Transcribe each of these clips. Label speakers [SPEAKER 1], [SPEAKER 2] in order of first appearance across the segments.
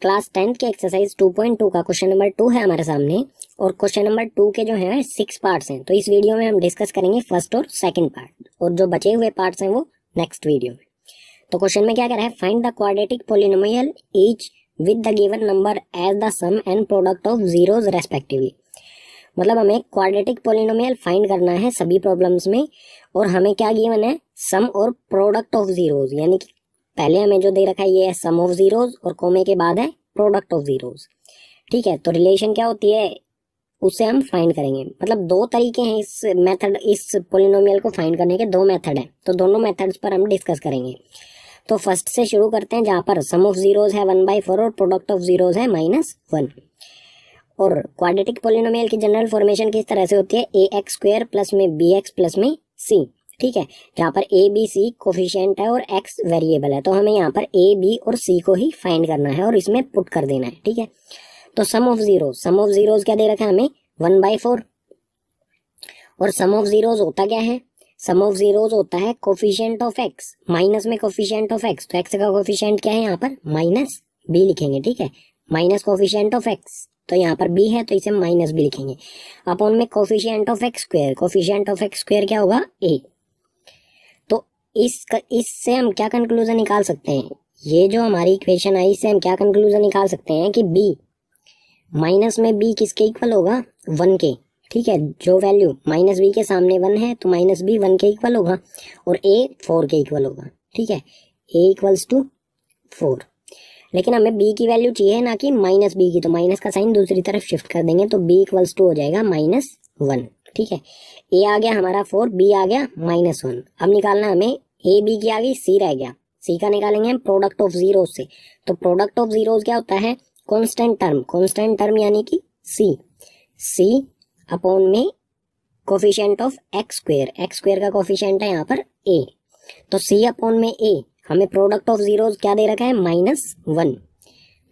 [SPEAKER 1] class tenth के exercise 2.2 का question number two है हमारे सामने और क्वेश्चन नंबर टू के जो है सिक्स पार्ट्स हैं तो इस वीडियो में हम डिस्कस करेंगे फर्स्ट और सेकंड पार्ट और जो बचे हुए पार्ट्स हैं वो नेक्स्ट वीडियो में तो क्वेश्चन में क्या कह रहा है find the quadratic polynomial each with the given number as the sum and product of zeroes respectively मतलब हमें क्वाड्रेटिक पोलिनोमियल फाइंड करना है सभी प्रॉब्लम्स में और हमें क्या गिवन है सम और प्रोडक्ट ऑफ जीरोज यानी कि पहले हमें जो दे रखा है ये है सम ऑफ जीरोज और कोमे के बाद है प्रोडक्ट ऑफ जीरोज ठीक है तो रिलेशन क्या होती है उसे हम फाइंड करेंगे मतलब दो तरीके हैं इस मेथड इस पोलिनोमियल को फाइंड करने के दो मेथड हैं तो दोनों मेथड्स पर हम डिस्कस करेंगे तो फर्स्ट से शुरू करते हैं जहाँ पर सम ऑफ जीरोज है वन बाई फोर और प्रोडक्ट ऑफ जीरोज है माइनस वन और क्वाड्रेटिक पोलिनोमियल की जनरल फॉर्मेशन किस तरह से होती है ए एक्स स्क्वेयर प्लस में बी एक्स प्लस में सी ठीक है यहाँ पर ए बी सी कोफिशियंट है और एक्स वेरिएबल है तो हमें यहाँ पर ए बी और सी को ही फाइंड करना है और इसमें पुट कर देना है ठीक है तो sum of zero sum of zeroes क्या दे रखा है हमें वन बाई फोर और सम ऑफ जीरोज होता क्या है सम ऑफ जीरोज होता है कोफिशियंट ऑफ एक्स माइनस में कोफिशियंट ऑफ एक्स तो एक्स का कोफिशियंट क्या है यहाँ पर माइनस बी लिखेंगे ठीक है माइनस कोफिशियंट ऑफ एक्स तो यहाँ पर बी है तो इसे माइनस बी लिखेंगे अपॉन में coefficient of x square coefficient of x square क्या होगा ए इस इससे हम क्या कंक्लूजन निकाल सकते हैं ये जो हमारी इक्वेशन आई इससे हम क्या कंक्लूजन निकाल सकते हैं कि बी माइनस में बी किसके इक्वल होगा वन के ठीक है जो वैल्यू माइनस बी के सामने वन है तो माइनस बी वन के इक्वल होगा और ए फोर के इक्वल होगा ठीक है ए इक्वल्स टू फोर लेकिन हमें बी की वैल्यू चाहिए ना कि माइनस बी की तो माइनस का साइन दूसरी तरफ शिफ्ट कर देंगे तो बी इक्वल्स टू हो जाएगा माइनस वन ठीक है ए आ गया हमारा फोर बी आ गया माइनस वन अब निकालना हमें ए बी की आ गई सी रह गया सी का निकालेंगे हम प्रोडक्ट ऑफ जीरो से तो प्रोडक्ट ऑफ जीरो क्या होता है कॉन्स्टेंट टर्म कॉन्स्टेंट टर्म यानी कि सी सी अपॉन में coefficient of x square x square का कोफिशियंट है यहाँ पर ए तो सी अपॉन में ए हमें प्रोडक्ट ऑफ जीरो क्या दे रखा है माइनस वन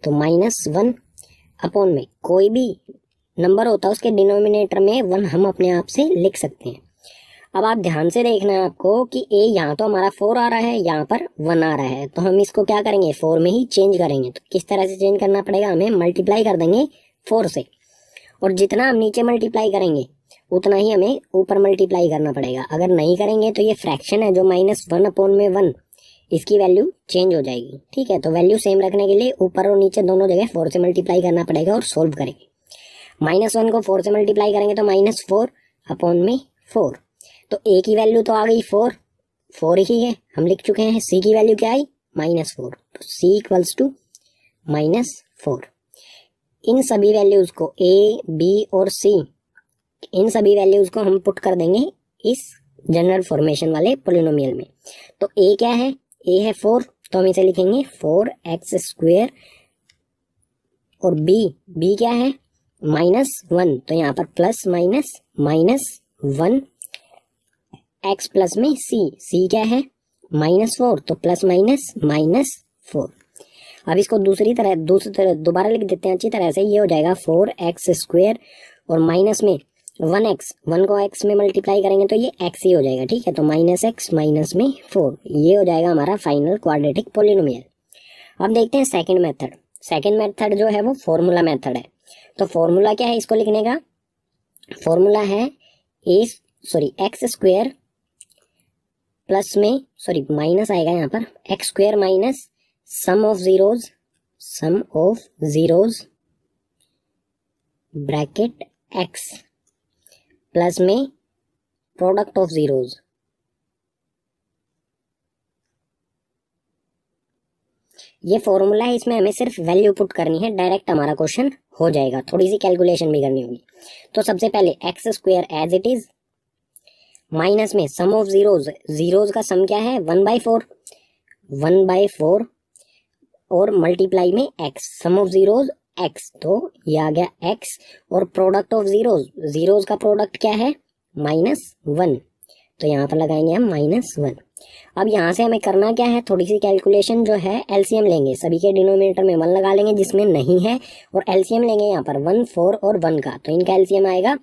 [SPEAKER 1] तो माइनस वन अपॉन में कोई भी नंबर होता है उसके डिनोमिनेटर में वन हम अपने आप से लिख सकते हैं अब आप ध्यान से देखना है आपको कि ए यहाँ तो हमारा फोर आ रहा है यहाँ पर वन आ रहा है तो हम इसको क्या करेंगे फोर में ही चेंज करेंगे तो किस तरह से चेंज करना पड़ेगा हमें मल्टीप्लाई कर देंगे फोर से और जितना हम नीचे मल्टीप्लाई करेंगे उतना ही हमें ऊपर मल्टीप्लाई करना पड़ेगा अगर नहीं करेंगे तो ये फ्रैक्शन है जो माइनस वन अपॉन में वन इसकी वैल्यू चेंज हो जाएगी ठीक है तो वैल्यू सेम रखने के लिए ऊपर और नीचे दोनों जगह फोर से मल्टीप्लाई करना पड़ेगा और सोल्व करेंगे माइनस वन को फोर से मल्टीप्लाई करेंगे तो माइनस फोर अपॉन में फोर तो ए की वैल्यू तो आ गई फोर फोर ही है हम लिख चुके हैं सी की वैल्यू क्या आई माइनस फोर तो c equals to minus four इन सभी वैल्यूज़ को ए बी और सी इन सभी वैल्यूज़ को हम पुट कर देंगे इस जनरल फॉर्मेशन वाले पोलिनोमियल में तो ए क्या है ए है फोर तो हम इसे लिखेंगे फोर एक्स स्क्वेयर और बी बी क्या है माइनस वन तो यहाँ पर plus minus minus one x plus में सी सी क्या है माइनस फोर तो प्लस माइनस माइनस फोर अब इसको दूसरी तरह दूसरी तरह दोबारा लिख देते हैं अच्छी तरह से ये हो जाएगा फोर एक्स स्क्वेयर और माइनस में वन एक्स वन को एक्स में मल्टीप्लाई करेंगे तो ये एक्स ही हो जाएगा ठीक है तो माइनस एक्स माइनस में फोर ये हो जाएगा हमारा फाइनल क्वाड्रेटिक पोलिनोमियल अब देखते हैं सेकेंड मेथड सेकेंड मेथड जो है वो फॉर्मूला मेथड है तो फॉर्मूला क्या है इसको लिखने का फॉर्मूला है a sorry x square plus में सॉरी माइनस आएगा यहाँ पर x square minus sum of zeros sum of zeroes bracket x plus में प्रोडक्ट ऑफ जीरोज ये फॉर्मूला है इसमें हमें सिर्फ वैल्यू पुट करनी है डायरेक्ट हमारा क्वेश्चन हो जाएगा थोड़ी सी कैलकुलेशन भी करनी होगी तो सबसे पहले x square as it is minus में सम ऑफ जीरोज जीरोज का सम क्या है one by four one by four और मल्टीप्लाई में x sum of zeroes x तो ये आ गया एक्स और प्रोडक्ट ऑफ जीरोज जीरोज का प्रोडक्ट क्या है माइनस वन तो यहाँ पर लगाएंगे हम माइनस वन अब यहाँ से हमें करना क्या है थोड़ी सी कैलकुलेशन जो है एलसीएम लेंगे सभी के डिनोमिनेटर में वन लगा लेंगे जिसमें नहीं है और एलसीएम लेंगे यहाँ पर वन फोर और वन का तो इनका एलसीएम आएगा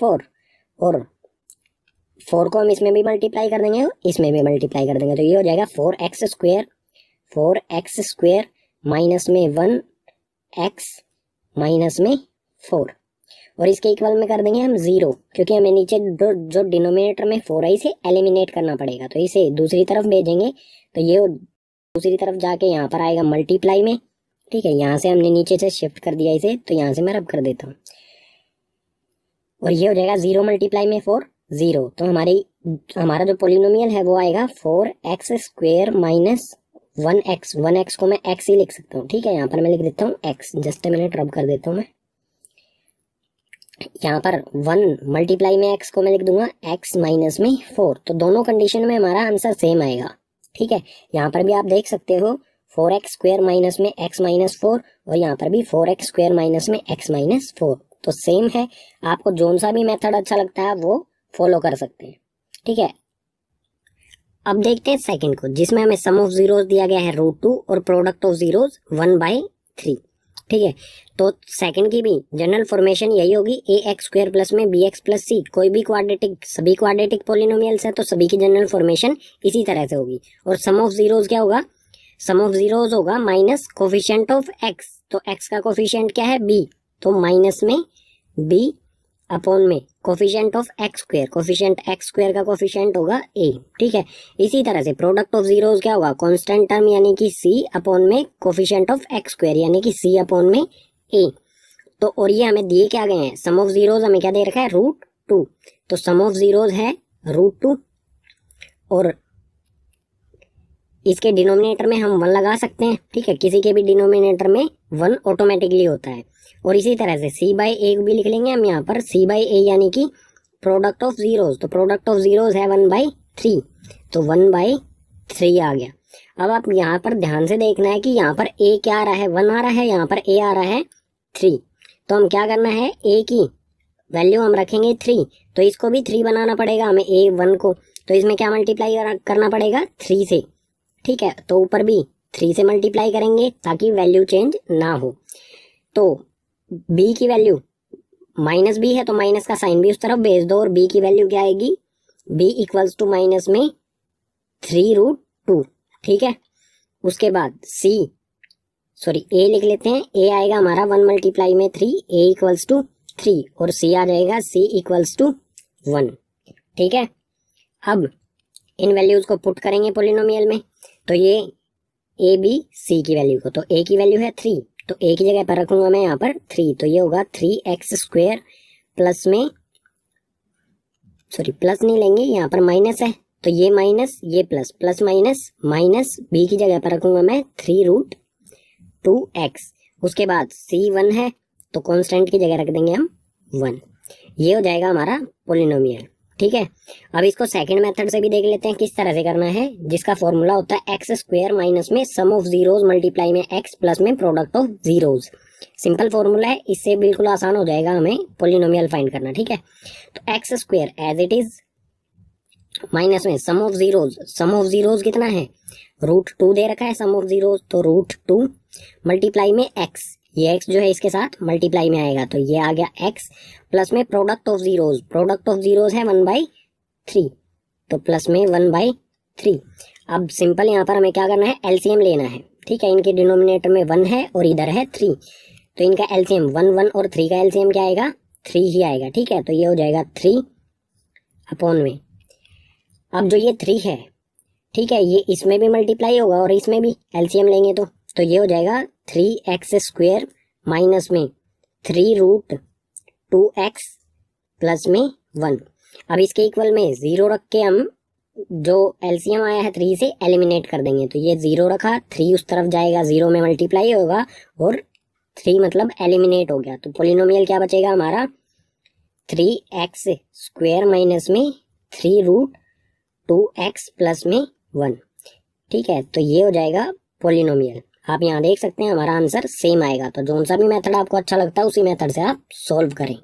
[SPEAKER 1] फोर और फोर को हम इसमें भी मल्टीप्लाई कर देंगे इसमें भी मल्टीप्लाई कर देंगे तो ये हो जाएगा four x square four x square minus में वन एक्स माइनस में फोर और इसके इक्वल में कर देंगे हम जीरो क्योंकि हमें नीचे दो जो डिनोमिनेटर में फोर है इसे एलिमिनेट करना पड़ेगा तो इसे दूसरी तरफ भेजेंगे तो ये दूसरी तरफ जाके यहाँ पर आएगा मल्टीप्लाई में ठीक है यहाँ से हमने नीचे से शिफ्ट कर दिया इसे तो यहाँ से मैं रब कर देता हूँ और ये हो जाएगा जीरो मल्टीप्लाई में फोर ज़ीरो तो हमारी हमारा जो पोलिनोमियल है वो आएगा four x square minus one x one x को मैं एक्स ही लिख सकता हूँ ठीक है यहाँ पर मैं लिख देता हूँ एक्स जस्ट मैंने रब कर देता हूँ मैं यहाँ पर वन मल्टीप्लाई में एक्स को मैं लिख दूंगा एक्स माइनस में फोर तो दोनों कंडीशन में हमारा आंसर सेम आएगा ठीक है यहाँ पर भी आप देख सकते हो फोर एक्स स्क्वेयर माइनस में एक्स माइनस फोर और यहाँ पर भी फोर एक्स स्क्वेयर माइनस में एक्स माइनस फोर तो सेम है आपको जोन सा भी मेथड अच्छा लगता है वो फॉलो कर सकते हैं ठीक है अब देखते हैं सेकंड को जिसमें हमें सम ऑफ जीरोज दिया गया है रूट टू और product of zeroes one by three ठीक है तो सेकंड की भी जनरल फॉर्मेशन यही होगी ए एक्स स्क्वायर प्लस में बी एक्स प्लस सी कोई भी क्वाड्रेटिक सभी क्वाड्रेटिक पोलिनोमियल्स है तो सभी की जनरल फॉर्मेशन इसी तरह से होगी और सम ऑफ जीरोज क्या होगा सम ऑफ जीरोज होगा माइनस कोफिशियंट ऑफ एक्स तो एक्स का कोफिशियंट क्या है बी तो माइनस में बी अपॉन में coefficient of x square coefficient x square का कोफिशियंट होगा ए ठीक है इसी तरह से प्रोडक्ट ऑफ जीरोज क्या होगा कांस्टेंट टर्म यानी कि सी अपॉन में कोफिशियंट ऑफ एक्स स्क्र यानी कि सी अपॉन में ए तो और ये हमें दिए क्या गए हैं सम ऑफ जीरोज हमें क्या दे रखा है रूट टू तो सम ऑफ जीरोज है रूट टू और इसके डिनोमिनेटर में हम वन लगा सकते हैं ठीक है किसी के भी डिनोमिनेटर में वन ऑटोमेटिकली होता है और इसी तरह से सी बाई ए भी लिख लेंगे हम यहाँ पर सी बाई ए यानी कि प्रोडक्ट ऑफ ज़ीरोज़ तो प्रोडक्ट ऑफ ज़ीरोज़ है वन बाई थ्री तो वन बाई थ्री आ गया अब आप यहाँ पर ध्यान से देखना है कि यहाँ पर ए क्या आ रहा है वन आ रहा है यहाँ पर ए आ रहा है थ्री तो हम क्या करना है ए की वैल्यू हम रखेंगे थ्री तो इसको भी थ्री बनाना पड़ेगा हमें ए वन को तो इसमें क्या मल्टीप्लाई करना पड़ेगा थ्री से ठीक है तो ऊपर भी थ्री से मल्टीप्लाई करेंगे ताकि वैल्यू चेंज ना हो तो बी की वैल्यू माइनस बी है तो माइनस का साइन भी उस तरफ भेज दो और बी की वैल्यू क्या आएगी बी इक्वल्स टू माइनस में थ्री रूट टू ठीक है उसके बाद सी सॉरी ए लिख लेते हैं ए आएगा हमारा वन मल्टीप्लाई में three a equals to three और सी आ जाएगा सी इक्वल्स टू वन ठीक है अब इन वैल्यूज को पुट करेंगे पोलिनोमियल में तो ये ए बी सी की वैल्यू को तो ए की वैल्यू है थ्री तो ए की जगह पर रखूंगा मैं यहाँ पर थ्री तो ये होगा थ्री एक्स स्क्वेयर प्लस में सॉरी प्लस नहीं लेंगे यहाँ पर माइनस है तो ये माइनस ये plus plus minus minus b की जगह पर रखूंगा मैं थ्री रूट टू एक्स उसके बाद सी वन है तो कॉन्स्टेंट की जगह रख देंगे हम वन ये हो जाएगा हमारा पोलिनोमियल ठीक है अब इसको सेकंड मेथड से भी देख लेते हैं किस तरह से करना है जिसका फॉर्मूला होता है एक्स स्क्वेयर माइनस में सम ऑफ जीरोज मल्टीप्लाई में एक्स प्लस में product of zeros simple formula है इससे बिल्कुल आसान हो जाएगा हमें पोलिनोमियल फाइंड करना ठीक है तो x square as it is minus में sum of zeros sum of zeros कितना है रूट टू दे रखा है सम ऑफ जीरोज तो रूट टू मल्टीप्लाई में एक्स ये एक्स जो है इसके साथ मल्टीप्लाई में आएगा तो ये आ गया एक्स प्लस में product of zeros product of zeros है वन बाई थ्री तो प्लस में वन बाई थ्री अब सिंपल यहाँ पर हमें क्या करना है एलसीएम लेना है ठीक है इनके डिनोमिनेटर में वन है और इधर है थ्री तो इनका एलसीएम वन वन और थ्री का एलसीएम क्या आएगा थ्री ही आएगा ठीक है तो ये हो जाएगा थ्री अपॉन में अब जो ये थ्री है ठीक है ये इसमें भी मल्टीप्लाई होगा और इसमें भी एलसीएम लेंगे तो तो ये हो जाएगा थ्री एक्स स्क्वेयर माइनस में three root two x plus में वन अब इसके इक्वल में ज़ीरो रख के हम जो एल्सियम आया है थ्री से एलिमिनेट कर देंगे तो ये ज़ीरो रखा थ्री उस तरफ जाएगा ज़ीरो में मल्टीप्लाई होगा और थ्री मतलब एलिमिनेट हो गया तो पोलिनोमियल क्या बचेगा हमारा थ्री एक्स स्क्वेयर माइनस में three root two x plus में वन ठीक है तो ये हो जाएगा पोलिनोमियल आप यहाँ देख सकते हैं हमारा आंसर सेम आएगा तो जो सा भी मेथड आपको अच्छा लगता है उसी मेथड से आप सोल्व करें